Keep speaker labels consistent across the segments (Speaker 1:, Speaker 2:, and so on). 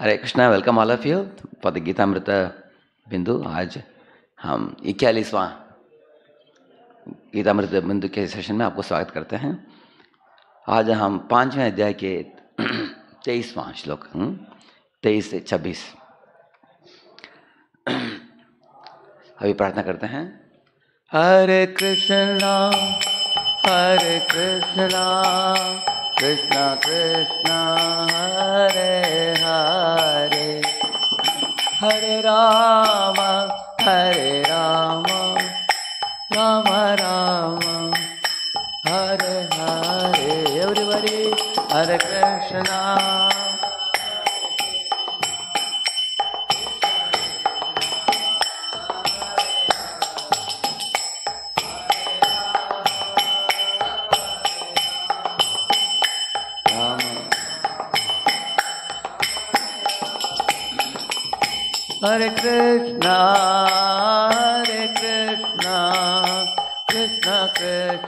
Speaker 1: Hare Krishna welcome all of you for the गीतामृत बिंदु आज हम इक्यालीसवां गीतामृत बिंदु के सेशन में आपको स्वागत करते हैं आज हम पांचवें अध्याय के तेईसवां श्लोक हम्म, तेईस से छब्बीस अभी प्रार्थना करते हैं हरे कृष्णा हरे Krishna Krishna Krishna hare hare hare rama hare rama rama rama hare hare everybody hare krishna Hare Krishna, Hare Krishna, Krishna Krishna.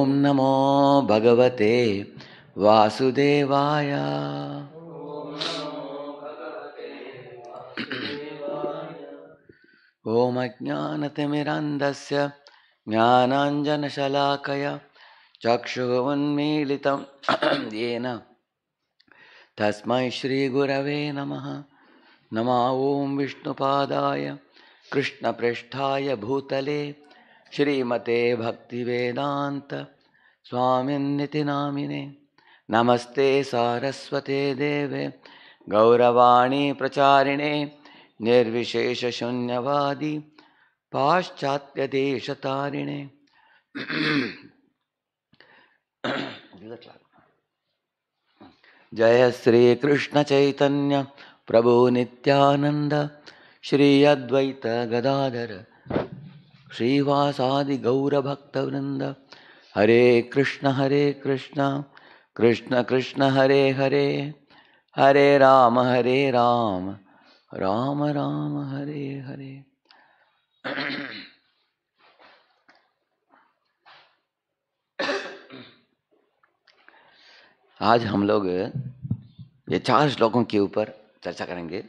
Speaker 1: ओम नमो भगवते वासुदेवाय ओम अज्ञानतिमिरान्धस्य ज्ञानाञ्जनशलाकया चक्षुः उन्मीलितं येन तस्मै श्रीगुरवे नमः नमः ॐ विष्णुपादाय कृष्णपृष्ठाय भूतले श्रीमते भक्तिवेदान्त स्वामी नामिने नमस्ते सारस्वते देवे गौरवाणी प्रचारिणे निर्विशेषशून्यवादी पाश्चात्यदेशतारिणे जय श्री कृष्ण चैतन्य प्रभु नित्यानंद श्री अद्वैत गदाधर श्रीवासादि गौरभक्तवृंद हरे कृष्ण हरे कृष्ण कृष्ण कृष्ण हरे हरे हरे राम हरे राम राम राम हरे हरे आज हम लोग ये चार श्लोकों के ऊपर चर्चा करेंगे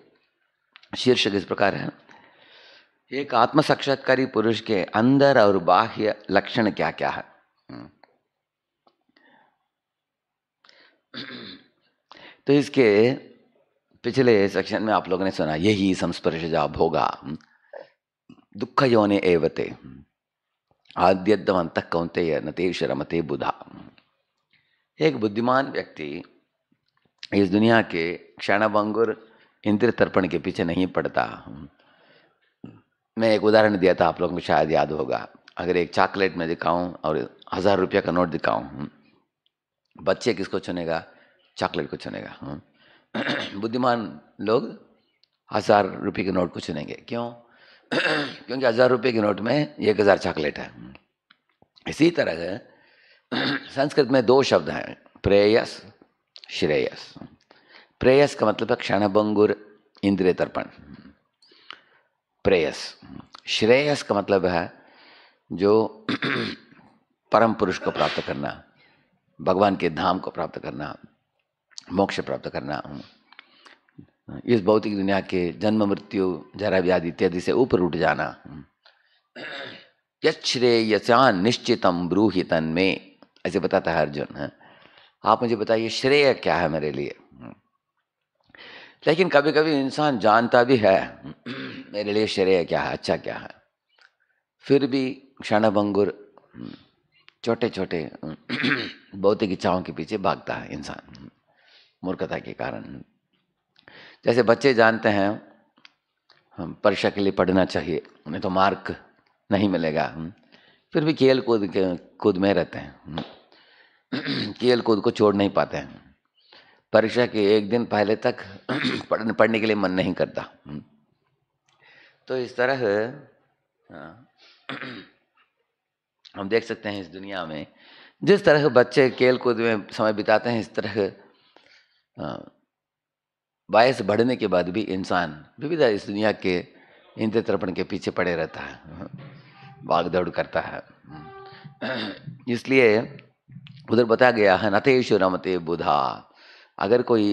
Speaker 1: शीर्षक इस प्रकार है एक आत्म साक्षात्कारी पुरुष के अंदर और बाह्य लक्षण क्या क्या है हम्म। तो इसके पिछले सेक्शन में आप लोगों ने सुना यही संस्पर्श जा भोगा हम्म। दुख योने एवते हम्म। आद्यद्वंत कौंते नते बुधा एक बुद्धिमान व्यक्ति इस दुनिया के क्षणभंगुर इंद्र तर्पण के पीछे नहीं पड़ता मैं एक उदाहरण दिया था आप लोग में शायद याद होगा अगर एक चॉकलेट में दिखाऊं और हज़ार रुपया का नोट दिखाऊं हम्म, बच्चे किसको चुनेगा चॉकलेट को चुनेगा हम्म। बुद्धिमान लोग हज़ार रुपये के नोट को चुनेंगे क्यों क्योंकि हज़ार रुपये के नोट में एक हज़ार चॉकलेट है हम्म। इसी तरह से संस्कृत में दो शब्द हैं प्रेयस श्रेयस प्रेयस का मतलब है क्षणभंगुर इंद्रिय तर्पण प्रेयस श्रेयस का मतलब है जो परम पुरुष को प्राप्त करना भगवान के धाम को प्राप्त करना मोक्ष प्राप्त करना इस भौतिक दुनिया के जन्म मृत्यु जरा व्याधि इत्यादि से ऊपर उठ जाना यश्रेयसान निश्चितम ब्रूहितन में ऐसे बताता है अर्जुन हाँ, आप मुझे बताइए श्रेय क्या है मेरे लिए लेकिन कभी कभी इंसान जानता भी है मेरे लिए श्रेय क्या है अच्छा क्या है फिर भी क्षणभंगुर छोटे छोटे भौतिक इच्छाओं के पीछे भागता है इंसान मूर्खता के कारण जैसे बच्चे जानते हैं हम परीक्षा के लिए पढ़ना चाहिए उन्हें तो मार्क नहीं मिलेगा फिर भी खेल कूद के कूद में रहते हैं खेल कूद को छोड़ नहीं पाते हैं परीक्षा के एक दिन पहले तक पढ़ने पढ़ने के लिए मन नहीं करता हम्म। तो इस तरह हाँ। हम देख सकते हैं इस दुनिया में जिस तरह बच्चे खेल कूद में समय बिताते हैं इस तरह हाँ, बायस बढ़ने के बाद भी इंसान विविध इस दुनिया के इंद्र तर्पण के पीछे पड़े रहता है हम्म। भाग दौड़ करता है हम्म। इसलिए उधर बताया गया है नतेशु रमते बुधा अगर कोई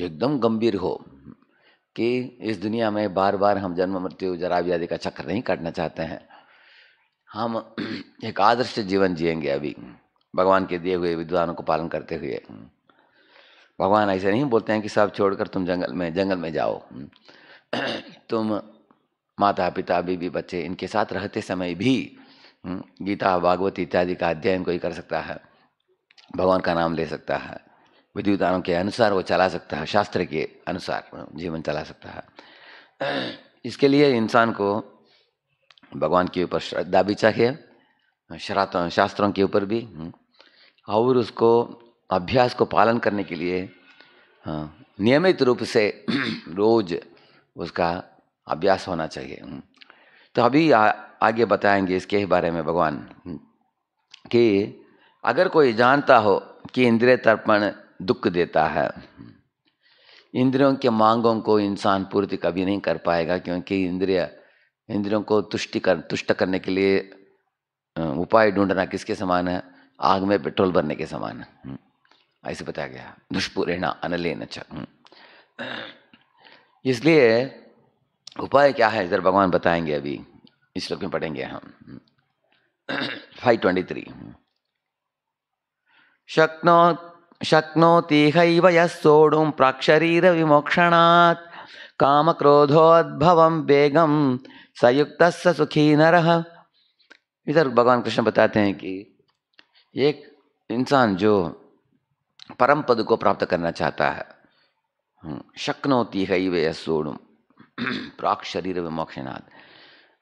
Speaker 1: एकदम गंभीर हो कि इस दुनिया में बार बार हम जन्म मृत्यु जरा व्याधि का चक्र नहीं काटना चाहते हैं हम एक आदर्श जीवन जिएंगे अभी भगवान के दिए हुए विद्वानों को पालन करते हुए भगवान ऐसे नहीं बोलते हैं कि सब छोड़कर तुम जंगल में जंगल में जाओ तुम माता पिता बीबी बच्चे इनके साथ रहते समय भी हम्म, गीता भागवत इत्यादि का अध्ययन कोई कर सकता है भगवान का नाम ले सकता है विधानों के अनुसार वो चला सकता है शास्त्र के अनुसार जीवन चला सकता है इसके लिए इंसान को भगवान के ऊपर श्रद्धा भी चाहिए शरातों शास्त्रों के ऊपर भी हम्म, और उसको अभ्यास को पालन करने के लिए हाँ, नियमित रूप से रोज उसका अभ्यास होना चाहिए हम्म। तो अभी आ, आगे बताएंगे इसके बारे में भगवान हम्म, कि अगर कोई जानता हो कि इंद्रिय तर्पण दुख देता है इंद्रियों के मांगों को इंसान पूर्ति कभी नहीं कर पाएगा क्योंकि इंद्रिय इंद्रियों को तुष्टि कर तुष्ट करने के लिए उपाय ढूंढना किसके समान है आग में पेट्रोल भरने के समान है हम्म, ऐसे बताया गया दुष्पूरेणा अनलेन अच्छा हम्म, इसलिए उपाय क्या है इधर भगवान बताएंगे अभी इस श्लोक में पढ़ेंगे हम फाइव ट्वेंटी थ्री शक्नो शक्नोतीहैव यः सोढुं प्राक्शरीरविमोक्षणात् कामक्रोधोद्भवं वेगम सयुक्तः स सुखी नरः इधर भगवान कृष्ण बताते हैं कि एक इंसान जो परम पद को प्राप्त करना चाहता है हम्म, शक्नोती है वे सोड़ुम प्राक शरीर विमोक्षनाथ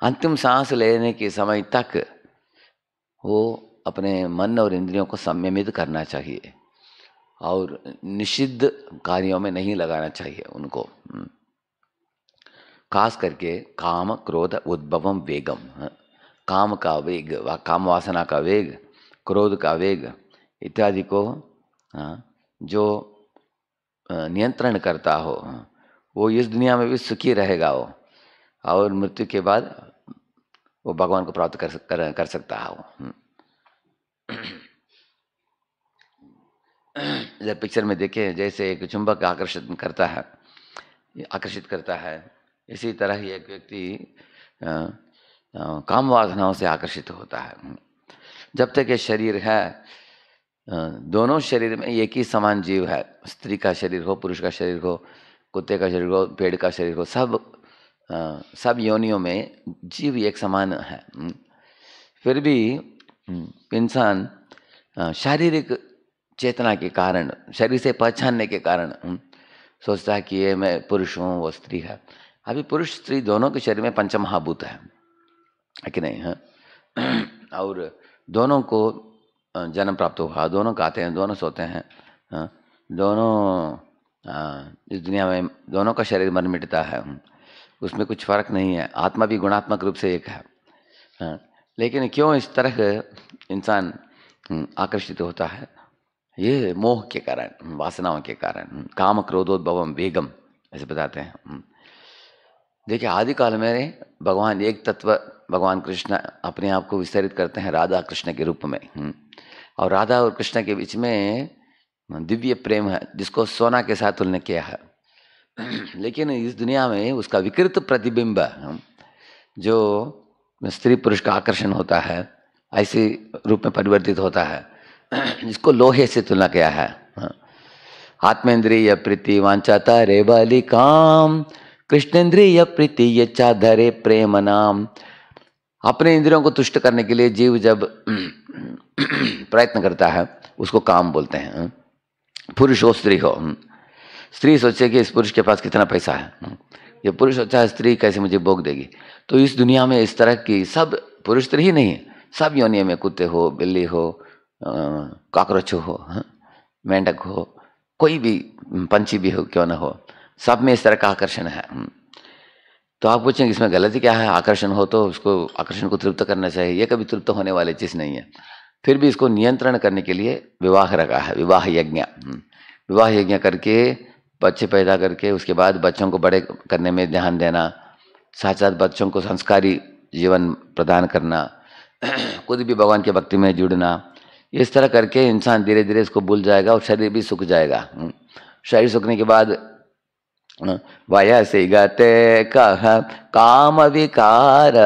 Speaker 1: अंतिम सांस लेने के समय तक वो अपने मन और इंद्रियों को संयमित करना चाहिए और निषिद्ध कार्यों में नहीं लगाना चाहिए उनको हम्म। खास करके काम क्रोध उद्भवम वेगम हाँ। काम का वेग वा, काम वासना का वेग क्रोध का वेग इत्यादि को हाँ, जो नियंत्रण करता हो हाँ, वो इस दुनिया में भी सुखी रहेगा वो और मृत्यु के बाद वो भगवान को प्राप्त कर कर, कर सकता है वो हम्म। इधर पिक्चर में देखें जैसे एक चुंबक आकर्षित करता है आकर्षित करता है इसी तरह ही एक व्यक्ति काम वासनाओं से आकर्षित होता है जब तक ये शरीर है दोनों शरीर में एक ही समान जीव है स्त्री का शरीर हो पुरुष का शरीर हो कुत्ते का शरीर हो पेड़ का शरीर हो सब सब योनियों में जीव एक समान है फिर भी इंसान शारीरिक चेतना के कारण शरीर से पहचानने के कारण हम्म, सोचता है कि ये मैं पुरुष हूँ वो स्त्री है अभी पुरुष स्त्री दोनों के शरीर में पंचमहाभूत है है कि नहीं है हाँ? और दोनों को जन्म प्राप्त हुआ दोनों खाते हैं दोनों सोते हैं हाँ? दोनों इस दुनिया में दोनों का शरीर मन मिटता है हम्म, उसमें कुछ फर्क नहीं है आत्मा भी गुणात्मक रूप से एक है हाँ? लेकिन क्यों इस तरह इंसान हम्म, आकर्षित होता है ये मोह के कारण हम्म, वासनाओं के कारण हम्म, काम क्रोधोद्भवम वेगम ऐसे बताते हैं हम्म। देखिए आदि काल में भगवान एक तत्व भगवान कृष्ण अपने आप को विस्तारित करते हैं राधा कृष्ण के रूप में और राधा और कृष्ण के बीच में दिव्य प्रेम है जिसको सोना के साथ तुलना किया है लेकिन इस दुनिया में उसका विकृत प्रतिबिंब जो स्त्री पुरुष का आकर्षण होता है ऐसे रूप में परिवर्तित होता है इसको लोहे से तुलना किया है हाँ। आत्मेंद्रिय प्रीति वांचाता रे बाली काम कृष्णेन्द्रिय प्रीति ये धरे प्रेम नाम अपने इंद्रियों को तुष्ट करने के लिए जीव जब प्रयत्न करता है उसको काम बोलते हैं पुरुष हो स्त्री हो स्त्री सोचे कि इस पुरुष के पास कितना पैसा है ये पुरुष सोचा है स्त्री कैसे मुझे भोग देगी तो इस दुनिया में इस तरह की सब पुरुष स्त्री ही नहीं सब योनियों में कुत्ते हो बिल्ली हो कॉकरोच हो हाँ, मेंढक हो कोई भी पंछी भी हो क्यों ना हो सब में इस तरह का आकर्षण है हम्म। तो आप पूछेंगे इसमें गलती क्या है आकर्षण हो तो उसको आकर्षण को तृप्त करना चाहिए ये कभी तृप्त होने वाली चीज़ नहीं है फिर भी इसको नियंत्रण करने के लिए विवाह रखा है विवाह यज्ञ हम्म। विवाह यज्ञ करके बच्चे पैदा करके उसके बाद बच्चों को बड़े करने में ध्यान देना साथ साथ बच्चों को संस्कारी जीवन प्रदान करना खुद भी भगवान की भक्ति में जुड़ना इस तरह करके इंसान धीरे धीरे इसको भूल जाएगा और शरीर भी सूख जाएगा हम्म। शरीर सूखने के बाद हम्म, वयसी गते कह काम विकार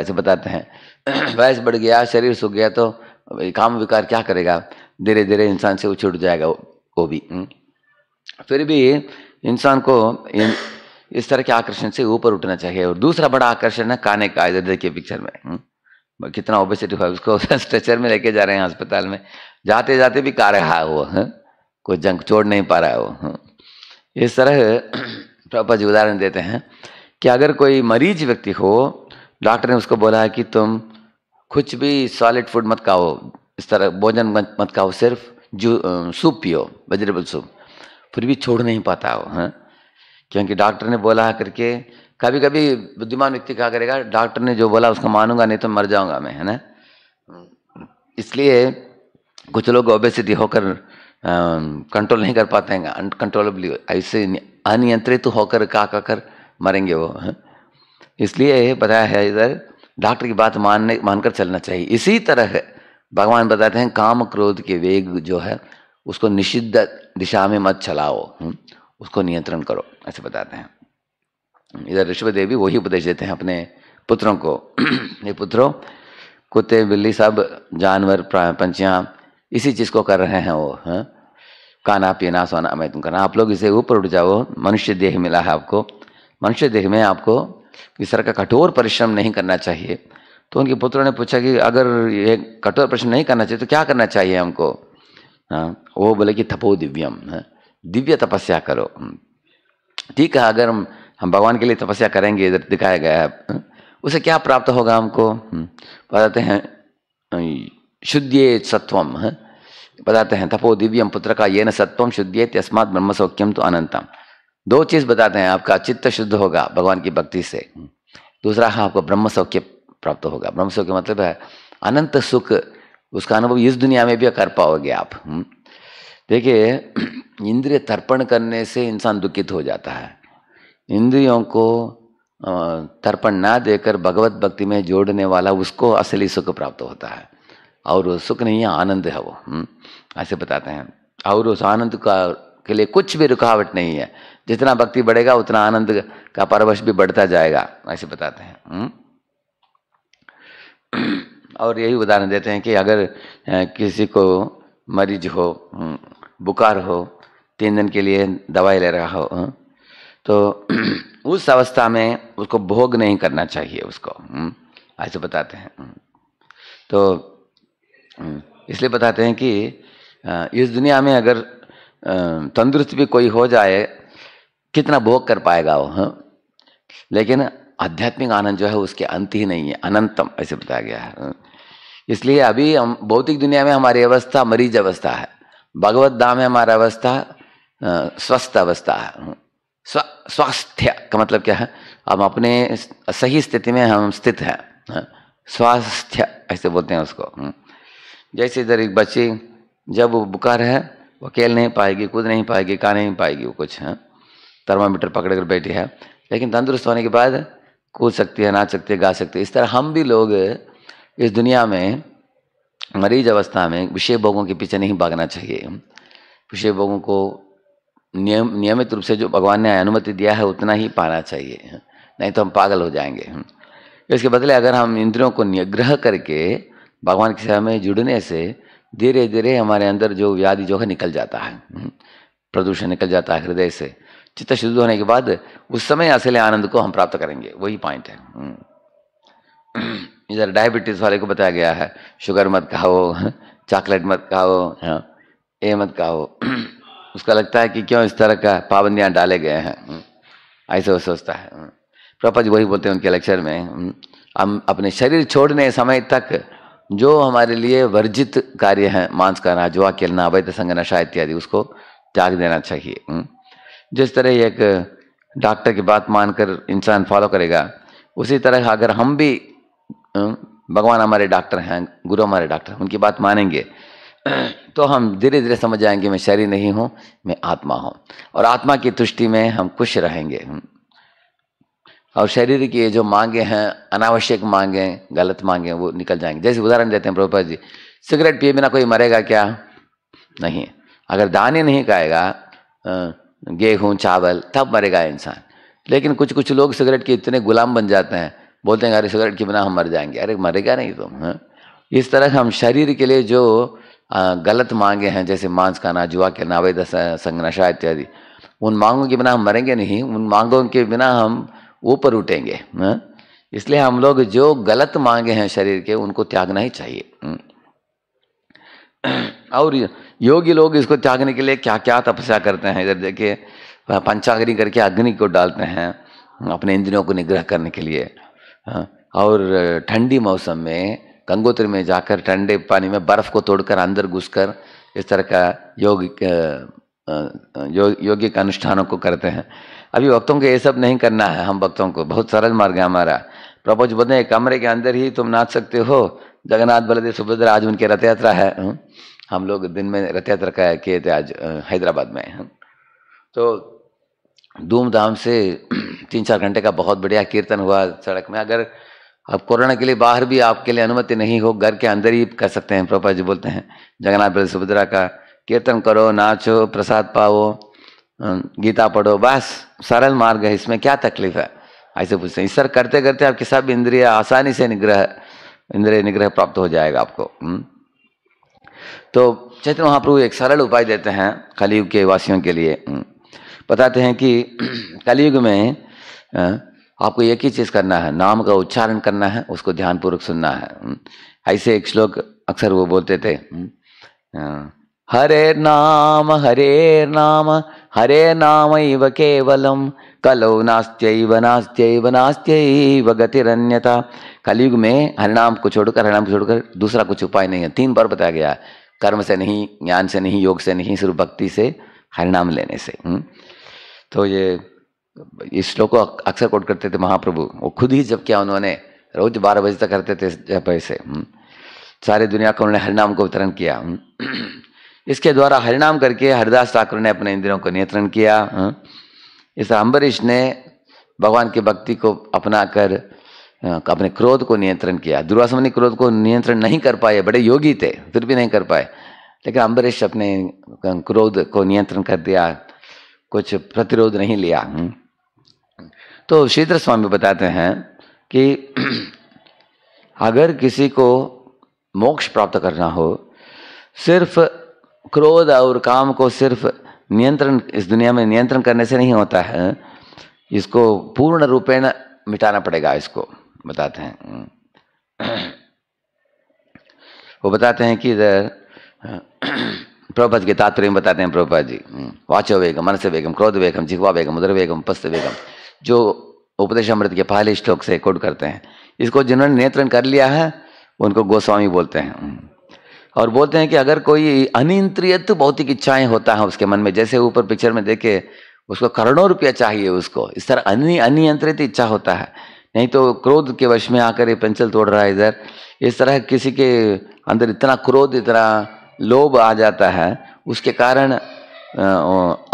Speaker 1: ऐसे बताते हैं वयस बढ़ गया शरीर सूख गया तो काम विकार क्या करेगा धीरे धीरे इंसान से उछ जाएगा वो भी हम्म। फिर भी इंसान को इन, इस तरह के आकर्षण से ऊपर उठना चाहिए और दूसरा बड़ा आकर्षण है काने का इधर देखिए पिक्चर में कितना ओबेसिटी हुआ उसको स्ट्रेचर में लेके जा रहे हैं अस्पताल में जाते जाते भी कार रहा है वो है? हाँ? कोई जंक छोड़ नहीं पा रहा है वो हाँ? इस तरह प्रॉपर जी उदाहरण देते हैं कि अगर कोई मरीज व्यक्ति हो डॉक्टर ने उसको बोला है कि तुम कुछ भी सॉलिड फूड मत खाओ इस तरह भोजन मत खाओ सिर्फ जू सूप पियो वेजिटेबल सूप फिर भी छोड़ नहीं पाता हो हाँ क्योंकि डॉक्टर ने बोला करके कभी कभी बुद्धिमान व्यक्ति क्या करेगा डॉक्टर ने जो बोला उसका मानूंगा नहीं तो मर जाऊंगा मैं है ना इसलिए कुछ लोग ओबेसिटी होकर कंट्रोल नहीं कर पाते हैं अनकंट्रोलेबली ऐसे अनियंत्रित होकर का का कर मरेंगे वो इसलिए बताया है इधर डॉक्टर की बात मानने मानकर चलना चाहिए इसी तरह भगवान बताते हैं काम क्रोध के वेग जो है उसको निषिद्ध दिशा में मत चलाओ हम्म, उसको नियंत्रण करो ऐसे बताते हैं इधर ऋषभ देवी वही उपदेश देते हैं अपने पुत्रों को ये पुत्रों कुत्ते बिल्ली सब जानवर पंचियां इसी चीज़ को कर रहे हैं वो हैं खाना पीना सोना मैं तुम करना आप लोग इसे ऊपर उठ जाओ मनुष्य देह मिला है आपको मनुष्य देह में आपको इस तरह का कठोर परिश्रम नहीं करना चाहिए तो उनके पुत्रों ने पूछा कि अगर ये कठोर परिश्रम नहीं करना चाहिए तो क्या करना चाहिए हमको हाँ वो बोले कि थपो दिव्यम दिव्य तपस्या करो ठीक है अगर हम भगवान के लिए तपस्या करेंगे इधर दिखाया गया है हम्म? उसे क्या प्राप्त होगा हमको हम्म? बताते हैं अं, शुद्धिये सत्वम बताते हैं तपो दिव्यम पुत्र का ये न सत्वम शुद्धिये तस्मात ब्रह्म सौख्यम तो अनंतम दो चीज बताते हैं आपका चित्त शुद्ध होगा भगवान की भक्ति से हम्म? दूसरा हाँ आपको ब्रह्म सौख्य प्राप्त होगा ब्रह्म सौख्य मतलब है अनंत सुख उसका अनुभव इस दुनिया में भी कर पाओगे आप देखिए इंद्रिय तर्पण करने से इंसान दुखित हो जाता है इंद्रियों को तर्पण ना देकर भगवत भक्ति में जोड़ने वाला उसको असली सुख प्राप्त होता है और वो सुख नहीं है आनंद है वो हम्म, ऐसे बताते हैं और उस आनंद का के लिए कुछ भी रुकावट नहीं है जितना भक्ति बढ़ेगा उतना आनंद का परवश भी बढ़ता जाएगा ऐसे बताते हैं हम्म। और यही उदाहरण देते हैं कि अगर किसी को मरीज हो हम्म, बुखार हो तीन दिन के लिए दवाई ले रहा हो तो उस अवस्था में उसको भोग नहीं करना चाहिए उसको हम्म, ऐसे बताते हैं हम्म। तो हम्म, इसलिए बताते हैं कि इस दुनिया में अगर तंदुरुस्त भी कोई हो जाए कितना भोग कर पाएगा वो हाँ लेकिन आध्यात्मिक आनंद जो है उसके अंत ही नहीं है अनंतम ऐसे बताया गया है इसलिए अभी हम भौतिक दुनिया में हमारी अवस्था मरीज अवस्था है भगवत धाम में हमारा अवस्था स्वस्थ अवस्था है स्व स्वास्थ्य का मतलब क्या है हम अपने सही स्थिति में हम स्थित हैं स्वास्थ्य ऐसे बोलते हैं उसको हम्म। जैसे इधर एक बच्ची जब वो बुखार है वो खेल नहीं पाएगी कूद नहीं पाएगी खा नहीं पाएगी वो कुछ है थर्मामीटर पकड़ कर बैठी है लेकिन तंदुरुस्त होने के बाद कूद सकती है नाच सकती है गा सकती है इस तरह हम भी लोग इस दुनिया में मरीज अवस्था में विषय भोगों के पीछे नहीं भागना चाहिए विषय भोगों को नियम नियमित रूप से जो भगवान ने अनुमति दिया है उतना ही पाना चाहिए नहीं तो हम पागल हो जाएंगे इसके बदले अगर हम इंद्रियों को निग्रह करके भगवान की सेवा में जुड़ने से धीरे धीरे हमारे अंदर जो व्याधि जो है निकल जाता है प्रदूषण निकल जाता है हृदय से चित्त शुद्ध होने के बाद उस समय असले आनंद को हम प्राप्त करेंगे वही पॉइंट है इधर डायबिटीज़ वाले को बताया गया है शुगर मत खाओ चॉकलेट मत खाओ ये मत खाओ उसका लगता है कि क्यों इस तरह का पाबंदियाँ डाले गए हैं हम्म, ऐसे वो सोचता है हम्म। प्रपा जी वही बोलते हैं उनके लेक्चर में हम्म, हम अपने शरीर छोड़ने समय तक जो हमारे लिए वर्जित कार्य हैं मांस करना जुआ खेलना अवैध संग नशा इत्यादि उसको त्याग देना चाहिए जिस तरह एक डॉक्टर की बात मानकर इंसान फॉलो करेगा उसी तरह अगर हम भी भगवान हमारे डॉक्टर हैं गुरु हमारे डॉक्टर हैं उनकी बात मानेंगे तो हम धीरे धीरे समझ जाएंगे मैं शरीर नहीं हूँ मैं आत्मा हूँ और आत्मा की तुष्टि में हम खुश रहेंगे और शरीर की ये जो मांगे हैं अनावश्यक मांगे गलत मांगे वो निकल जाएंगे जैसे उदाहरण देते हैं प्रभुपा जी सिगरेट पिए बिना कोई मरेगा क्या नहीं अगर दाने नहीं खाएगा गेहूँ चावल तब मरेगा इंसान लेकिन कुछ कुछ लोग सिगरेट के इतने गुलाम बन जाते हैं बोलते हैं अरे सिगरेट के बिना हम मर जाएंगे अरे मरेगा नहीं तुम तो, इस तरह हम शरीर के लिए जो गलत मांगे हैं जैसे मांस खाना जुआ खेलना अवैध संग नशा इत्यादि उन मांगों के बिना हम मरेंगे नहीं उन मांगों के बिना हम ऊपर उठेंगे हाँ? इसलिए हम लोग जो गलत मांगे हैं शरीर के उनको त्यागना ही चाहिए हाँ? और योगी लोग इसको त्यागने के लिए क्या क्या तपस्या करते हैं इधर देखिए पंचाग्नि करके अग्नि को डालते हैं अपने इंद्रियों को निग्रह करने के लिए हाँ? और ठंडी मौसम में गंगोत्री में जाकर ठंडे पानी में बर्फ को तोड़कर अंदर घुसकर इस तरह का योग यो, योगिक अनुष्ठानों को करते हैं अभी भक्तों को ये सब नहीं करना है हम भक्तों को बहुत सरल मार्ग है हमारा प्रभु जी बोलते हैं कमरे के अंदर ही तुम नाच सकते हो जगन्नाथ बलदेव सुभद्रा आज उनकी रथ यात्रा है हम्म। हम लोग दिन में रथ यात्रा किए थे आज हैदराबाद में हम्म। तो धूमधाम से तीन चार घंटे का बहुत बढ़िया कीर्तन हुआ सड़क में अगर अब कोरोना के लिए बाहर भी आपके लिए अनुमति नहीं हो घर के अंदर ही कर सकते हैं प्रभा जी बोलते हैं जगन्नाथ बल सुभद्रा का कीर्तन करो नाचो प्रसाद पाओ गीता पढ़ो बस सरल मार्ग है इसमें क्या तकलीफ है ऐसे पूछते हैं इस सर करते करते आपके सब इंद्रिय आसानी से निग्रह इंद्रिय निग्रह प्राप्त हो जाएगा आपको हम्म। तो चैत्र महाप्रभु एक सरल उपाय देते हैं कलयुग के वासियों के लिए हम्म। बताते हैं कि कलयुग में आपको एक ही चीज़ करना है नाम का उच्चारण करना है उसको ध्यानपूर्वक सुनना है ऐसे एक श्लोक अक्सर वो बोलते थे हरे नाम हरे नाम हरे नाम इव केवलम कलो नास्त्यव नास्त्यव नास्त्यव गतिरन्यता कलयुग में हरिणाम को छोड़कर हरिणाम को छोड़कर दूसरा कुछ उपाय नहीं है तीन बार बताया गया कर्म से नहीं ज्ञान से नहीं योग से नहीं सिर्फ भक्ति से हरिणाम लेने से तो ये इस श्लोक को अक्सर कोट करते थे महाप्रभु वो खुद ही जब क्या उन्होंने रोज बारह बजे तक करते थे जब ऐसे सारे दुनिया को उन्होंने हरिनाम को वितरण किया हम्म। इसके द्वारा हरिनाम करके हरिदास ठाकुर ने अपने इंद्रियों को नियंत्रण किया हम्म। इस अम्बरीश ने भगवान की भक्ति को अपना कर अपने क्रोध को नियंत्रण किया दुर्वासा ने क्रोध को नियंत्रण नहीं कर पाए बड़े योगी थे फिर भी नहीं कर पाए लेकिन अम्बरीश अपने क्रोध को नियंत्रण कर दिया कुछ प्रतिरोध नहीं लिया हम्म। तो शीद्र स्वामी बताते हैं कि अगर किसी को मोक्ष प्राप्त करना हो सिर्फ क्रोध और काम को सिर्फ नियंत्रण इस दुनिया में नियंत्रण करने से नहीं होता है इसको पूर्ण रूपेण मिटाना पड़ेगा इसको बताते हैं वो बताते हैं कि इधर प्रभुपद के तात्पर्य बताते हैं प्रभुपद जी वाचो वेगम मनस वेगम क्रोध वेगम जिह्वा वेगम उदर वेगम पस्त वेगम जो उपदेश अमृत के पहले श्लोक से कोट करते हैं इसको जिन्होंने नियंत्रण कर लिया है उनको गोस्वामी बोलते हैं और बोलते हैं कि अगर कोई अनियंत्रित भौतिक इच्छाएं होता है उसके मन में जैसे ऊपर पिक्चर में देखे उसको करोड़ों रुपया चाहिए उसको इस तरह अन्य अनियंत्रित इच्छा होता है नहीं तो क्रोध के वश में आकर ये पेंसिल तोड़ रहा है इधर इस तरह किसी के अंदर इतना क्रोध इतना लोभ आ जाता है उसके कारण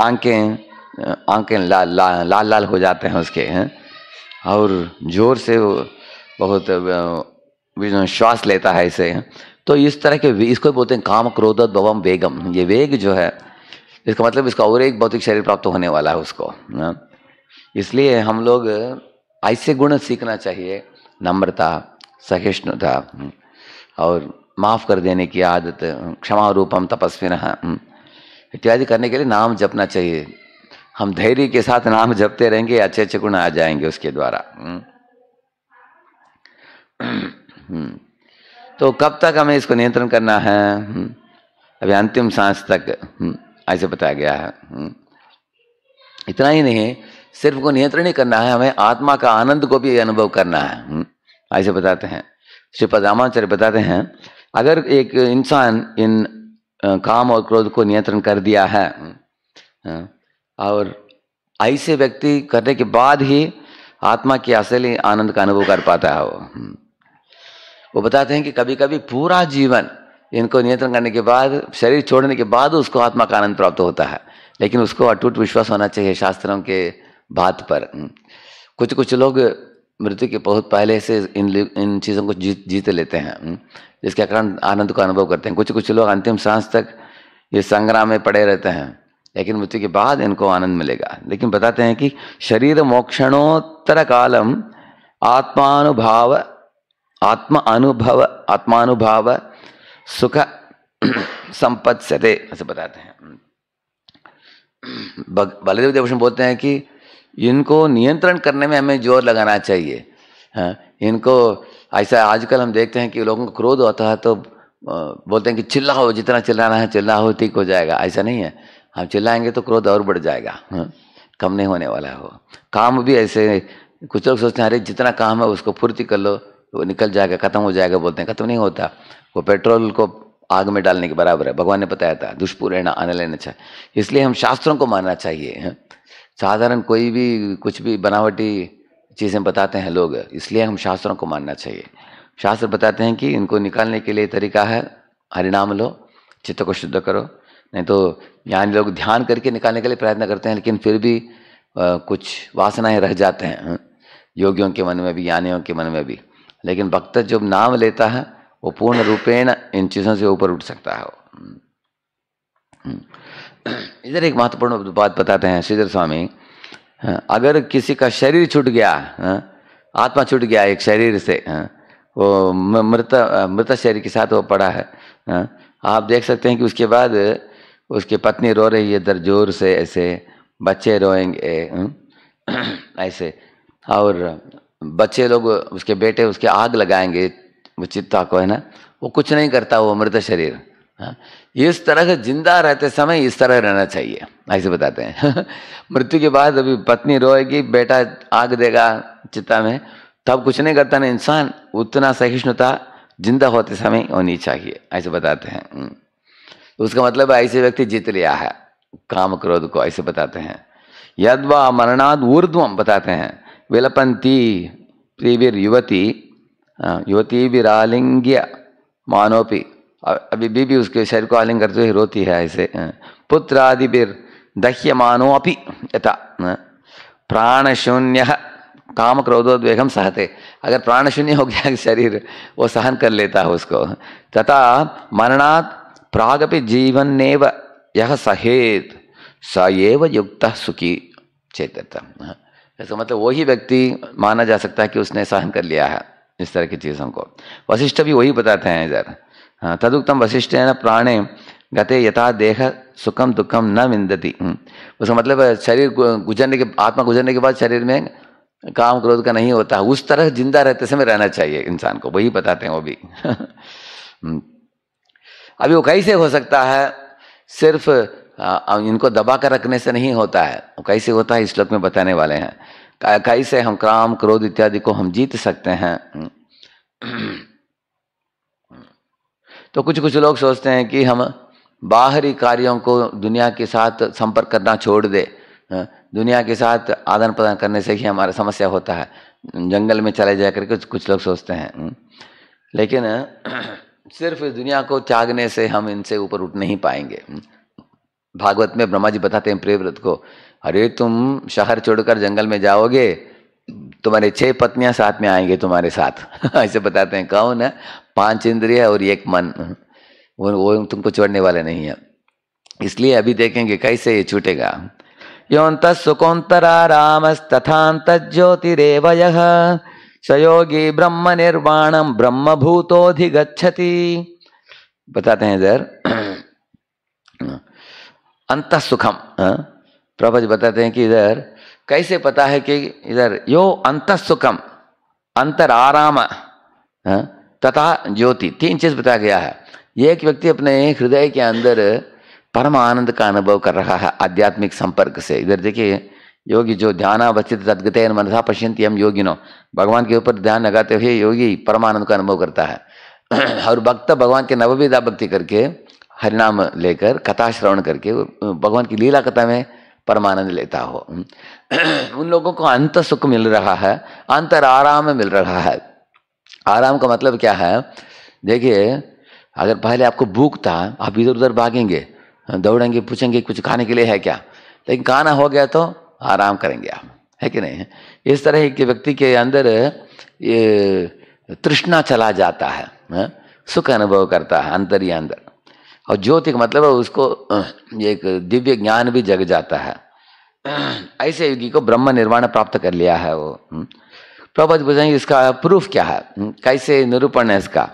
Speaker 1: आंखें आंखें लाल लाल लाल लाल हो जाते हैं उसके हैं और जोर से वो बहुत श्वास लेता है इसे तो इस तरह के इसको बोलते हैं काम क्रोध भवम वेगम ये वेग जो है इसका मतलब इसका और एक भौतिक शरीर प्राप्त होने वाला है उसको इसलिए हम लोग ऐसे गुण सीखना चाहिए नम्रता सहिष्णुता हम्म, और माफ़ कर देने की आदत क्षमा रूपम तपस्विन हम्म, इत्यादि करने के लिए नाम जपना चाहिए हम धैर्य के साथ नाम जपते रहेंगे अच्छे अच्छे गुण आ जाएंगे उसके द्वारा हम्म। हम्म। तो कब तक हमें इसको नियंत्रण करना है हम्म। अभी अंतिम सांस तक ऐसे बताया गया है इतना ही नहीं सिर्फ को नियंत्रण ही करना है हमें आत्मा का आनंद को भी अनुभव करना है ऐसे बताते हैं श्री रामाचार्य बताते हैं अगर एक इंसान इन काम और क्रोध को नियंत्रण कर दिया है हाँ, और ऐसे व्यक्ति करने के बाद ही आत्मा की असली आनंद का अनुभव कर पाता है वो हम्म। वो बताते हैं कि कभी कभी पूरा जीवन इनको नियंत्रण करने के बाद शरीर छोड़ने के बाद उसको आत्मा का आनंद प्राप्त होता है लेकिन उसको अटूट विश्वास होना चाहिए शास्त्रों के बात पर हम्म। कुछ कुछ लोग मृत्यु के बहुत पहले से इन इन चीज़ों को जीत जीत लेते हैं हम्म। जिसके कारण आनंद को अनुभव करते हैं कुछ कुछ लोग अंतिम सांस तक ये संग्राम में पड़े रहते हैं लेकिन मृत्यु के बाद इनको आनंद मिलेगा लेकिन बताते हैं कि शरीर मोक्षणोत्तर कालम आत्मानुभाव आत्म अनुभव आत्मानुभाव सुख संपत्स्यते ऐसे बताते हैं बलदेव देवभूषण बोलते हैं कि इनको नियंत्रण करने में हमें जोर लगाना चाहिए हाँ, इनको ऐसा आजकल हम देखते हैं कि लोगों को क्रोध होता है तो बोलते हैं कि चिल्लाओ जितना चिल्लाना है चिल्लाओ ठीक हो जाएगा ऐसा नहीं है हम चिल्लाएंगे तो क्रोध और बढ़ जाएगा हम्म। कम नहीं होने वाला है काम भी ऐसे कुछ लोग सोचते हैं अरे जितना काम है उसको पूर्ति कर लो वो निकल जाएगा खत्म हो जाएगा बोलते हैं खत्म नहीं होता वो पेट्रोल को आग में डालने के बराबर है भगवान ने बताया था दुष्पूर्ण आने लेना चाहिए इसलिए हम शास्त्रों को मानना चाहिए हम्म। साधारण कोई भी कुछ भी बनावटी चीज़ें बताते हैं लोग इसलिए हम शास्त्रों को मानना चाहिए शास्त्र बताते हैं कि इनको निकालने के लिए तरीका है हरिनाम लो चित्त को शुद्ध करो नहीं तो यहाँ लोग ध्यान करके निकालने के लिए प्रयत्न करते हैं लेकिन फिर भी आ, कुछ वासनाएं रह जाते हैं योगियों के मन में भी ज्ञानियों के मन में भी लेकिन भक्त जब नाम लेता है वो पूर्ण रूपेण इन चीज़ों से ऊपर उठ सकता है हम्म। हम्म। इधर एक महत्वपूर्ण बात बताते हैं श्रीधर स्वामी अगर किसी का शरीर छूट गया आत्मा छूट गया एक शरीर से वो मृत मृत शरीर के साथ वो पड़ा है आप देख सकते हैं कि उसके बाद उसकी पत्नी रो रही है इधर जोर से ऐसे बच्चे रोएंगे हम्म? ऐसे और बच्चे लोग उसके बेटे उसके आग लगाएंगे वो चित्ता को है ना वो कुछ नहीं करता वो मृत शरीर हाँ। इस तरह से जिंदा रहते समय इस तरह रहना चाहिए ऐसे बताते हैं मृत्यु के बाद अभी पत्नी रोएगी बेटा आग देगा चित्ता में तब कुछ नहीं करता ना इंसान उतना सहिष्णुता जिंदा होते समय होनी चाहिए ऐसे बताते हैं हम्म। उसका मतलब ऐसे व्यक्ति जीत लिया है काम क्रोध को ऐसे बताते हैं यद व मरणाद ऊर्ध्वम बताते हैं विलपंती प्रीवीर युवती युवती विरालिंग्य मानोपी अभी बीबी उसके शरीर को आलिंग करते हुए रोती है ऐसे पुत्र आदि बिर दह्यमानो अपि यथा प्राणशून्य काम क्रोधोद्वेगम सहते अगर प्राणशून्य हो गया शरीर वो सहन कर लेता है उसको तथा मरणात् प्रागपि जीवन्नेव यह सहेत स एव युक्त सुखी चेतता इसका मतलब वही व्यक्ति माना जा सकता है कि उसने सहन कर लिया है इस तरह की चीज़ों को वशिष्ठ भी वही बताते हैं इधर हाँ तदुक्तम वशिष्ठ है ना प्राणे गते यथा देह सुखम दुखम न विंदती हम्म, उसका मतलब शरीर गुजरने के आत्मा गुजरने के बाद शरीर में काम क्रोध का नहीं होता उस तरह जिंदा रहते समय रहना चाहिए इंसान को वही बताते हैं वो भी हम्म, अभी वो कैसे हो सकता है सिर्फ इनको दबा कर रखने से नहीं होता है कैसे होता है इस श्लोक में बताने वाले हैं कैसे हम काम क्रोध इत्यादि को हम जीत सकते हैं हम्म। तो कुछ कुछ लोग सोचते हैं कि हम बाहरी कार्यों को दुनिया के साथ संपर्क करना छोड़ दे हाँ, दुनिया के साथ आदान प्रदान करने से ही हमारा समस्या होता है जंगल में चले जा करके कुछ कुछ लोग सोचते हैं हम्म। लेकिन सिर्फ इस दुनिया को त्यागने से हम इनसे ऊपर उठ नहीं पाएंगे भागवत में ब्रह्मा जी बताते हैं प्रियव्रत को अरे तुम शहर छोड़कर जंगल में जाओगे तुम्हारे छह पत्नियां साथ में आएंगे तुम्हारे साथ ऐसे बताते हैं कौन है पांच इंद्रिय और एक मन वो वो तुमको छोड़ने वाले नहीं है इसलिए अभी देखेंगे कैसे ये छूटेगा योत सुकोतरा रामस्तथात ज्योतिरेवय सयोगी ब्रह्म निर्वाणम ब्रह्म भूतोधि गच्छति बताते हैं इधर अंत सुखम प्रभा जी बताते हैं कि इधर कैसे पता है कि इधर यो अंत सुखम अंतर आराम हाँ? तथा ज्योति तीन चीज बताया गया है एक व्यक्ति अपने हृदय के अंदर परम आनंद का अनुभव कर रहा है आध्यात्मिक संपर्क से इधर देखिए योगी जो ध्यान ध्यानावस्थित सदगते मनसा पश्यंती हम योगिनो भगवान के ऊपर ध्यान लगाते हुए योगी परमानंद का अनुभव करता है और भक्त भगवान के नवविधा भक्ति करके हरिनाम लेकर कथा श्रवण करके भगवान की लीला कथा में परमानंद लेता हो उन लोगों को अंत सुख मिल रहा है अंतर आराम मिल रहा है आराम का मतलब क्या है देखिए अगर पहले आपको भूख था आप इधर उधर भागेंगे दौड़ेंगे पूछेंगे कुछ खाने के लिए है क्या लेकिन खाना हो गया तो आराम करेंगे आप है कि नहीं इस तरह के व्यक्ति के अंदर ये तृष्णा चला जाता है, सुख अनुभव करता है अंदर ही अंदर और ज्योति का मतलब है उसको एक दिव्य ज्ञान भी जग जाता है ऐसे युगी को ब्रह्म निर्वाण प्राप्त कर लिया है वो हम्म। प्रभत बुझाएंगे इसका प्रूफ क्या है हम्म, कैसे निरूपण है इसका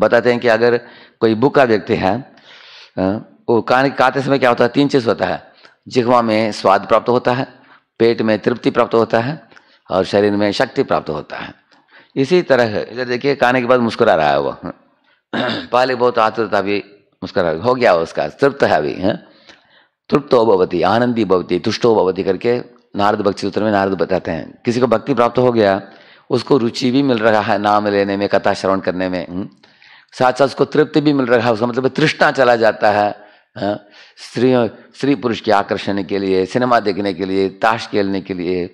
Speaker 1: बताते हैं कि अगर कोई बुका व्यक्ति है वो कान काते समय क्या होता है तीन चीज़ होता है जिह्वा में स्वाद प्राप्त होता है पेट में तृप्ति प्राप्त होता है और शरीर में शक्ति प्राप्त होता है इसी तरह इधर देखिए खाने के बाद मुस्कुरा रहा है वो पहले बहुत आतुरता भी मुस्कुरा हो गया उसका तृप्त है अभी है तृप्तो भवती आनंदी भवती तुष्टो भवती करके नारद भक्ति सूत्र में नारद बताते हैं किसी को भक्ति प्राप्त हो गया उसको रुचि भी मिल रहा है नाम लेने में कथा श्रवण करने में हम्म? साथ साथ उसको तृप्ति भी मिल रहा है उसका मतलब तृष्णा चला जाता है हाँ? स्त्री स्त्री पुरुष के आकर्षण के लिए सिनेमा देखने के लिए ताश खेलने के लिए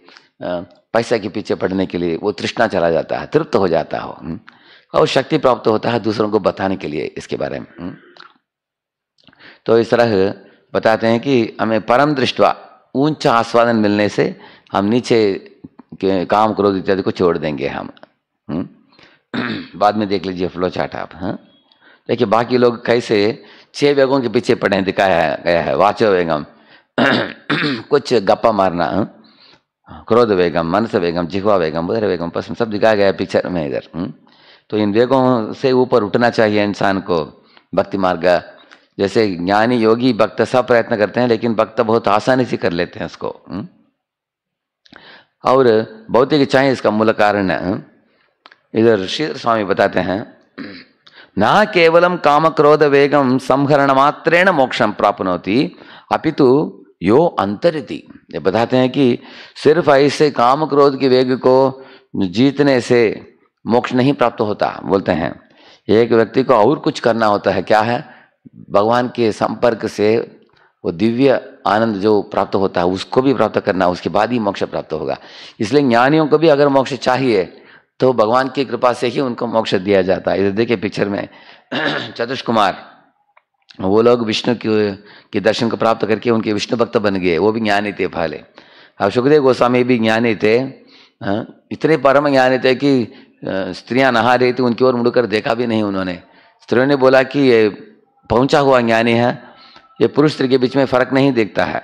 Speaker 1: हाँ? पैसा के पीछे पड़ने के लिए वो तृष्णा चला जाता है तृप्त हो जाता हो हाँ? और शक्ति प्राप्त होता है दूसरों को बताने के लिए इसके बारे में तो इस तरह बताते हैं कि हमें परम दृष्टवा ऊंचा आस्वादन मिलने से हम नीचे के काम क्रोध इत्यादि को छोड़ देंगे हम बाद में देख लीजिए फ्लो चार्ट आप हाँ देखिए बाकी लोग कैसे छह वेगों के पीछे पड़े दिखाया गया है वाचो वेगम कुछ गप्पा मारना क्रोध वेगम मनस वेगम जिहवा वेगम उधर वेगम पश्चिम सब दिखाया गया पिक्चर में इधर तो इन वेगों से ऊपर उठना चाहिए इंसान को भक्ति मार्ग जैसे ज्ञानी योगी भक्त सब प्रयत्न करते हैं लेकिन भक्त बहुत आसानी से कर लेते हैं उसको और भौतिक इच्छाएं इसका मूल कारण है इधर श्री स्वामी बताते हैं न केवलं वेगम संहरणमात्रेण प्राप्त प्राप्नोति अपितु यो अंतरिति ये बताते हैं कि सिर्फ ऐसे काम क्रोध के वेग को जीतने से मोक्ष नहीं प्राप्त होता बोलते हैं एक व्यक्ति को और कुछ करना होता है क्या है भगवान के संपर्क से वो दिव्य आनंद जो प्राप्त होता है उसको भी प्राप्त करना उसके बाद ही मोक्ष प्राप्त होगा इसलिए ज्ञानियों को भी अगर मोक्ष चाहिए तो भगवान की कृपा से ही उनको मोक्ष दिया जाता है इधर देखिए पिक्चर में चतुष कुमार वो लोग विष्णु के, के दर्शन को प्राप्त करके उनके विष्णु भक्त बन गए वो भी ज्ञानी थे पहले अब सुखदेव गोस्वामी भी ज्ञानी थे हाँ, इतने परम ज्ञानी थे कि स्त्रियां नहा रही थी उनकी ओर मुड़कर देखा भी नहीं उन्होंने स्त्रियों ने बोला कि ये पहुंचा हुआ ज्ञानी है ये पुरुष स्त्री के बीच में फर्क नहीं देखता है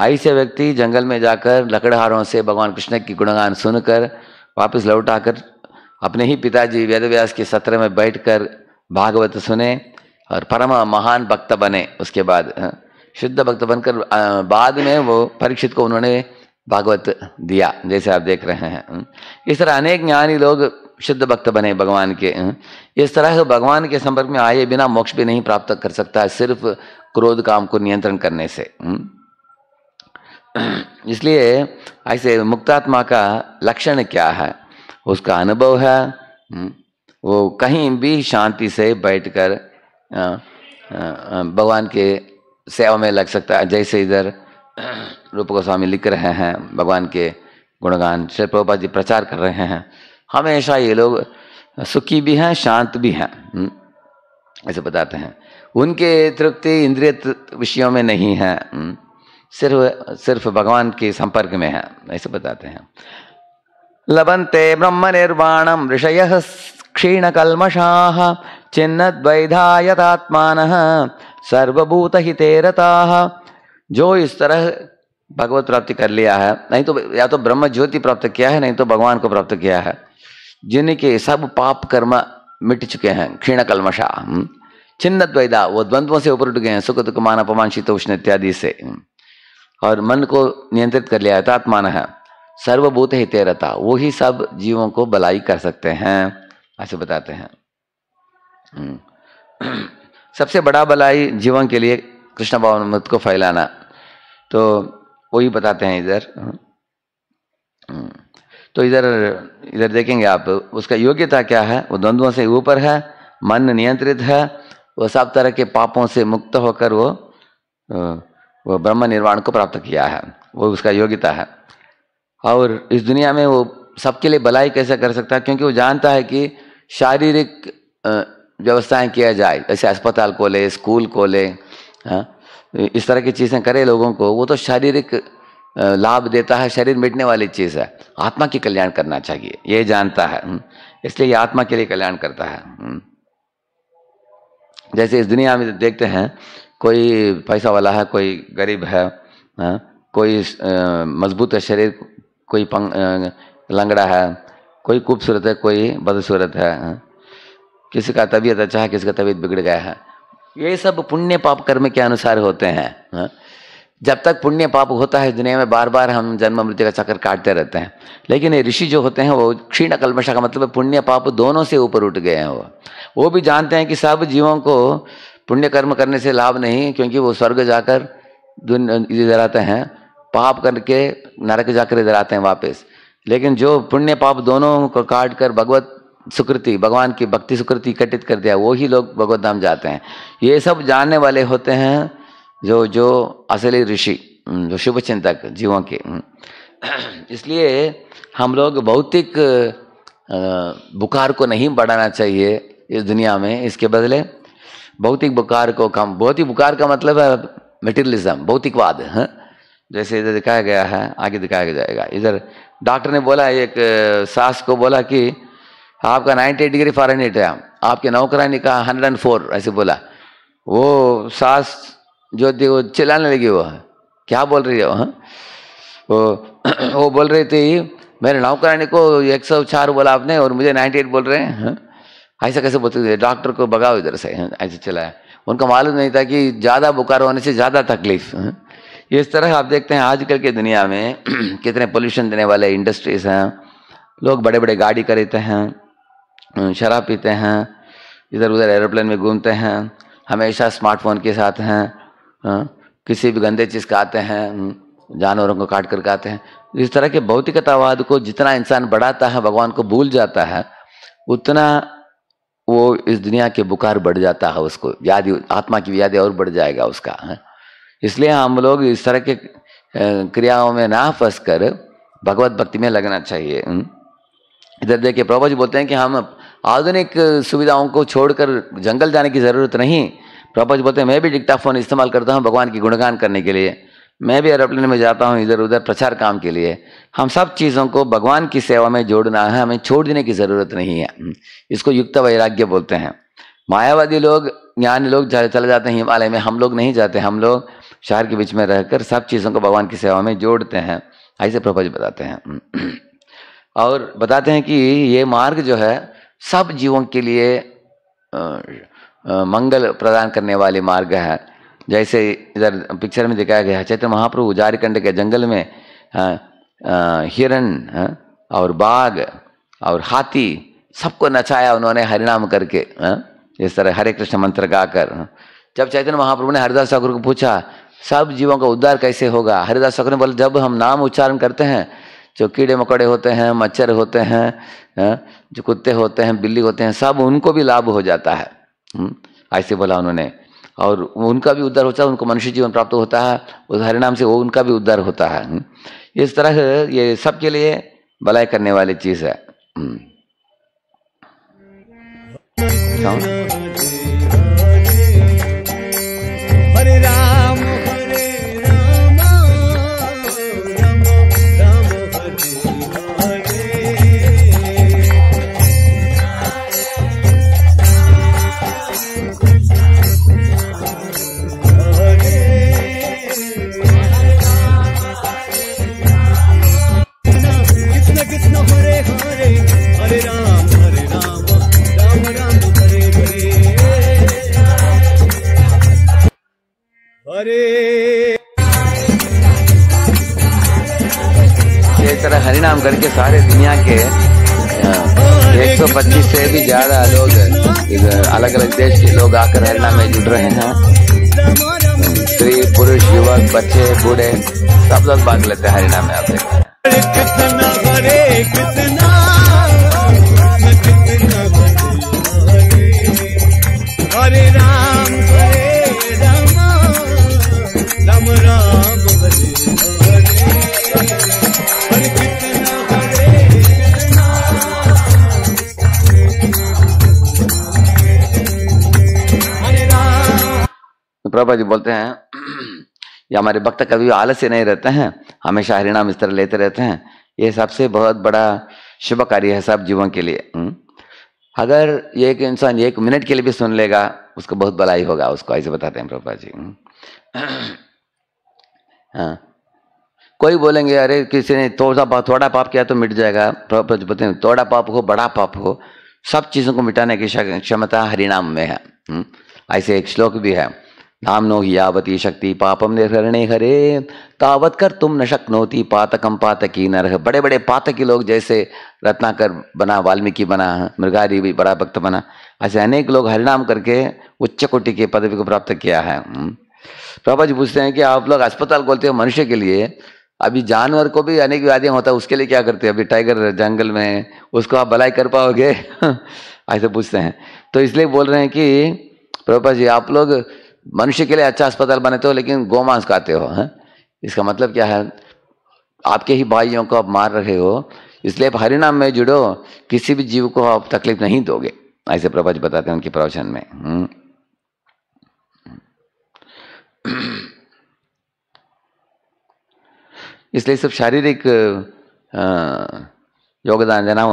Speaker 1: ऐसे व्यक्ति जंगल में जाकर लकड़हारों से भगवान कृष्ण की गुणगान सुनकर वापस लौट आकर अपने ही पिताजी वेदव्यास के सत्र में बैठकर भागवत सुने और परम महान भक्त बने उसके बाद शुद्ध भक्त बनकर बाद में वो परीक्षित को उन्होंने भागवत दिया जैसे आप देख रहे हैं इस तरह अनेक ज्ञानी लोग शुद्ध भक्त बने भगवान के इस तरह भगवान के संपर्क में आए बिना मोक्ष भी नहीं प्राप्त कर सकता है सिर्फ क्रोध काम को नियंत्रण करने से इसलिए ऐसे मुक्तात्मा का लक्षण क्या है उसका अनुभव है हम्म, वो कहीं भी शांति से बैठकर भगवान के सेवा में लग सकता है जैसे इधर रूप गोस्वामी लिख रहे हैं भगवान के गुणगान श्री प्रभुपा जी प्रचार कर रहे हैं हमेशा ये लोग सुखी भी हैं शांत भी हैं हम्म, ऐसे बताते हैं उनके तृप्ति इंद्रिय विषयों में नहीं है हम्म, सिर्फ सिर्फ भगवान के संपर्क में है ऐसे बताते हैं लबंते ब्रह्म निर्वाणम ऋषय क्षीण कलमशाह चिन्ह द्वैधायतात्मान सर्वभूत हितेरता जो इस तरह भगवत प्राप्ति कर लिया है नहीं तो या तो ब्रह्म ज्योति प्राप्त किया है नहीं तो भगवान को प्राप्त किया है जिनके सब पाप कर्म मिट चुके हैं क्षीण कलमशाह हम्म। छिन्न द्वैधा वो द्वंद्वों से ऊपर उठ गए हैं सुख दुख मान अपमान शीतोष्ण इत्यादि से और मन को नियंत्रित कर लिया था आत्मान है सर्वभूत हिते रहता वो ही सब जीवों को बलाई कर सकते हैं ऐसे बताते हैं हम्म। सबसे बड़ा बलाई जीवन के लिए कृष्ण मत को फैलाना तो वही बताते हैं इधर हम्म। हम्म। तो इधर इधर देखेंगे आप उसका योग्यता क्या है वो द्वंद्वों से ऊपर है मन नियंत्रित है वो सब तरह के पापों से मुक्त होकर वो वो ब्रह्म निर्वाण को प्राप्त किया है वो उसका योग्यता है और इस दुनिया में वो सबके लिए भलाई कैसे कर सकता है क्योंकि वो जानता है कि शारीरिक व्यवस्थाएं किया जाए जैसे अस्पताल खोले स्कूल खोले इस तरह की चीज़ें करे लोगों को वो तो शारीरिक लाभ देता है शरीर मिटने वाली चीज़ है आत्मा की कल्याण करना चाहिए ये जानता है हम्म, इसलिए ये आत्मा के लिए कल्याण करता है हम्म। जैसे इस दुनिया में देखते हैं कोई पैसा वाला है कोई गरीब है आ, हाँ, कोई मजबूत है शरीर कोई पंग लंगड़ा है कोई खूबसूरत है कोई बदसूरत है आ, हाँ। किसी का तबीयत अच्छा है किसी का तबीयत बिगड़ गया है ये सब पुण्य पाप कर्म के अनुसार होते हैं आ, हाँ। जब तक पुण्य पाप होता है दुनिया में बार बार हम जन्म मृत्यु का चक्कर काटते रहते हैं लेकिन ये ऋषि जो होते हैं वो क्षीण कलमशा का मतलब पुण्य पाप दोनों से ऊपर उठ गए हैं वो वो भी जानते हैं कि सब जीवों को पुण्य कर्म करने से लाभ नहीं क्योंकि वो स्वर्ग जाकर इधर आते हैं पाप करके नरक जाकर इधर आते हैं वापस लेकिन जो पुण्य पाप दोनों को काट कर भगवत सुकृति भगवान की भक्ति सुकृति एकत्रित कर दिया वो ही लोग भगवत धाम जाते हैं ये सब जानने वाले होते हैं जो जो असली ऋषि जो शुभ चिंतक जीवों के इसलिए हम लोग भौतिक बुखार को नहीं बढ़ाना चाहिए इस दुनिया में इसके बदले भौतिक बुकार को कम भौतिक बुकार का मतलब है मेटेरियलिज्म भौतिकवाद है हाँ? जैसे इधर दिखाया गया है आगे दिखाया जाएगा इधर डॉक्टर ने बोला एक सास को बोला कि आपका 98 डिग्री फारेनहाइट है आपके नौकरानी का 104 ऐसे बोला वो सास जो थी वो चिल्लाने लगी वो क्या बोल रही है वो हाँ? वो वो बोल रही थी मेरे नौकरानी को 104 बोला आपने और मुझे 98 बोल रहे हैं हाँ? ऐसा कैसे बोलते थे डॉक्टर को भगाओ इधर से ऐसे चलाया उनको मालूम नहीं था कि ज़्यादा बुखार होने से ज़्यादा तकलीफ इस तरह आप देखते हैं आजकल के दुनिया में कितने पोल्यूशन देने वाले इंडस्ट्रीज हैं लोग बड़े बड़े गाड़ी खरीदते हैं शराब पीते हैं इधर उधर एरोप्लेन में घूमते हैं हमेशा स्मार्टफोन के साथ हैं किसी भी गंदे चीज़ का आते हैं जानवरों को काट कर खाते हैं इस तरह के भौतिकतावाद को जितना इंसान बढ़ाता है भगवान को भूल जाता है उतना वो इस दुनिया के बुखार बढ़ जाता है उसको व्याधि आत्मा की व्याधि और बढ़ जाएगा उसका है इसलिए हम लोग इस तरह के क्रियाओं में ना फंस कर भगवत भक्ति में लगना चाहिए इधर देखिए प्रभा जी बोलते हैं कि हम आधुनिक सुविधाओं को छोड़कर जंगल जाने की ज़रूरत नहीं प्रभा जी बोलते हैं मैं भी डिक्टाफोन इस्तेमाल करता हूँ भगवान की गुणगान करने के लिए मैं भी एरोप्लेन में जाता हूँ इधर उधर प्रचार काम के लिए हम सब चीज़ों को भगवान की सेवा में जोड़ना है हमें छोड़ देने की ज़रूरत नहीं है हम्म, इसको युक्त वैराग्य बोलते हैं मायावादी लोग ज्ञानी लोग चले जाते हैं हिमालय में हम लोग नहीं जाते हम लोग शहर के बीच में रहकर सब चीज़ों को भगवान की सेवा में जोड़ते हैं ऐसे प्रभा जी बताते हैं हम्म, और बताते हैं कि ये मार्ग जो है सब जीवों के लिए मंगल प्रदान करने वाले मार्ग है जैसे इधर पिक्चर में दिखाया गया चैत्र महाप्रभु झारखंड के जंगल में हाँ, हिरण हाँ, और बाघ और हाथी सबको नचाया उन्होंने हरिनाम करके आ? हाँ, इस तरह हरे कृष्ण मंत्र गाकर जब चैतन्य महाप्रभु ने हरिदास ठाकुर को पूछा सब जीवों का उद्धार कैसे होगा हरिदास ठाकुर ने बोले जब हम नाम उच्चारण करते हैं जो कीड़े मकोड़े होते हैं मच्छर होते हैं जो कुत्ते होते हैं बिल्ली होते हैं सब उनको भी लाभ हो जाता है हम्म, ऐसे बोला उन्होंने और उनका भी उद्धार होता है उनको मनुष्य जीवन प्राप्त होता है उस हरिनाम से वो उनका भी उद्धार होता है हम्म। इस तरह ये सबके लिए भलाई करने वाली चीज़ है हम्म। या हमारे भक्त कभी आलस्य नहीं रहते हैं हमेशा हरिणाम इस तरह लेते रहते हैं ये सबसे बहुत बड़ा शुभ कार्य है सब जीवों के लिए हम्म। अगर एक इंसान एक मिनट के लिए भी सुन लेगा उसको बहुत भलाई होगा उसको ऐसे बताते हैं प्रभा जी हम्म। हाँ। कोई बोलेंगे अरे किसी ने थोड़ा पाप थोड़ा पाप किया तो मिट जाएगा प्रभुपति थोड़ा पाप हो बड़ा पाप हो सब चीज़ों को मिटाने की क्षमता हरिनाम में है हम्म। ऐसे एक श्लोक भी है नो ही यावती शक्ति पापम निर्हरणे हरे तावत कर तुम न शक्नोती पातकम पातकी नरह बड़े बड़े पातकी लोग जैसे रत्नाकर बना वाल्मीकि बना मृगारी भी बड़ा भक्त बना ऐसे अनेक लोग हरिनाम करके उच्च कोटि के पदवी को प्राप्त किया है हम्म। प्रभा जी पूछते हैं कि आप लोग अस्पताल खोलते हो मनुष्य के लिए अभी जानवर को भी अनेक व्याधियाँ होता है उसके लिए क्या करते हैं अभी टाइगर जंगल में उसको आप भलाई कर पाओगे ऐसे पूछते हैं तो इसलिए बोल रहे हैं कि प्रभा जी आप लोग मनुष्य के लिए अच्छा अस्पताल बनाते हो तो, लेकिन गोमांस खाते हो है? इसका मतलब क्या है आपके ही भाइयों को आप मार रहे हो इसलिए आप हरिनाम में जुड़ो किसी भी जीव को आप तकलीफ नहीं दोगे ऐसे प्रभा जी बताते हैं उनके प्रवचन में हम्म। इसलिए सब शारीरिक योगदान देना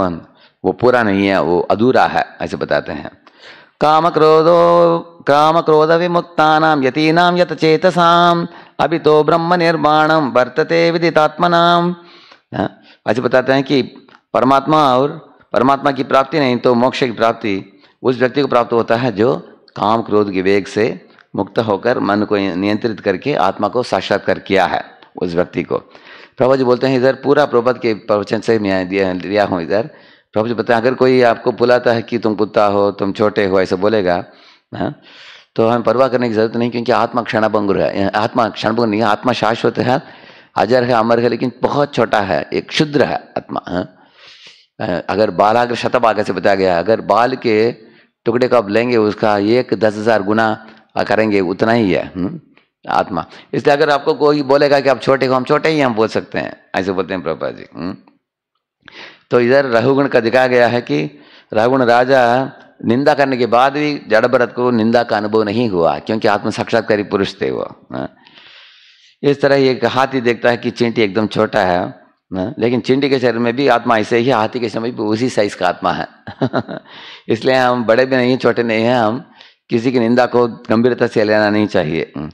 Speaker 1: वो पूरा नहीं है वो अधूरा है ऐसे बताते हैं कामक्रोधो विमुक्ता यतीनां यतचेतसा अभी तो ब्रह्म निर्माण वर्तते विदितात्मना अच्छे बताते हैं कि परमात्मा और परमात्मा की प्राप्ति नहीं तो मोक्ष की प्राप्ति उस व्यक्ति को प्राप्त होता है जो काम क्रोध के वेग से मुक्त होकर मन को नियंत्रित करके आत्मा को साक्षात्कार किया है उस व्यक्ति को प्रभा जी बोलते हैं इधर पूरा प्रभत के प्रवचन से मैं दिया लिया हूँ इधर प्रभु जी बताए अगर कोई आपको बुलाता है कि तुम कुत्ता हो तुम छोटे हो ऐसा बोलेगा है हाँ, तो हमें परवाह करने की जरूरत नहीं क्योंकि आत्मा क्षणभंगुर है आत्मा क्षणभंगुर नहीं आत्मा शाश्वत है अजर है अमर है लेकिन बहुत छोटा है एक क्षुद्र है आत्मा है हाँ। अगर बालाग्र शतभाग से बताया गया अगर बाल के टुकड़े को आप लेंगे उसका एक दस हजार गुना करेंगे उतना ही है हम्म, आत्मा इसलिए अगर आपको कोई बोलेगा कि आप छोटे हो हम छोटे ही हम बोल सकते हैं ऐसे बोलते हैं प्रभा जी हम्म। तो इधर रघुगुण का दिखा गया है कि रघुगुण राजा निंदा करने के बाद भी जड़ भरत को निंदा का अनुभव नहीं हुआ क्योंकि आत्म साक्षात्कारी पुरुष थे वो हाँ। इस तरह एक हाथी देखता है कि चींटी एकदम छोटा है हाँ। लेकिन चिंटी के शरीर में भी आत्मा ऐसे ही हाथी के समय भी उसी साइज का आत्मा है इसलिए हम बड़े भी नहीं हैं छोटे नहीं हैं हम किसी की निंदा को गंभीरता से लेना नहीं चाहिए हाँ।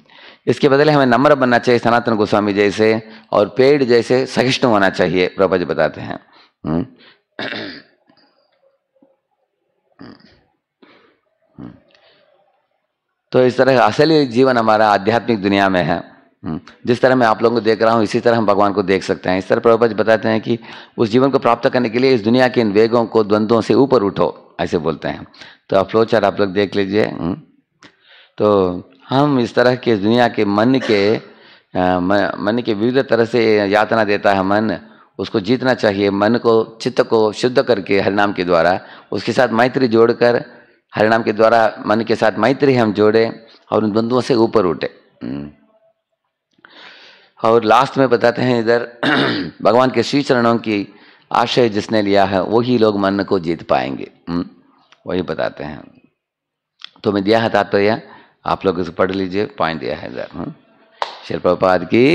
Speaker 1: इसके बदले हमें नम्र बनना चाहिए सनातन गोस्वामी जैसे और पेड़ जैसे सहिष्णु होना चाहिए प्रभा जी बताते हैं तो इस तरह असली जीवन हमारा आध्यात्मिक दुनिया में है हम्म। जिस तरह मैं आप लोगों को देख रहा हूँ इसी तरह हम भगवान को देख सकते हैं इस तरह प्रभुपद बताते हैं कि उस जीवन को प्राप्त करने के लिए इस दुनिया के इन वेगों को द्वंद्वों से ऊपर उठो ऐसे बोलते हैं तो आप फ्लो चार आप लोग देख लीजिए हम्म। तो हम इस तरह के दुनिया के मन के मन के विविध तरह से यातना देता है मन उसको जीतना चाहिए मन को चित्त को शुद्ध करके हरिनाम के द्वारा उसके साथ मैत्री जोड़कर हरिनाम के द्वारा मन के साथ मैत्री हम जोड़े और उन बंधुओं से ऊपर उठे हम्म। और लास्ट में बताते हैं इधर भगवान के श्री चरणों की आशय जिसने लिया है वही लोग मन को जीत पाएंगे हम्म। वही बताते हैं तो मैं दिया है तात्पर्य आप लोग इसे पढ़ लीजिए पॉइंट दिया है इधर हम्म। शिल्पाद की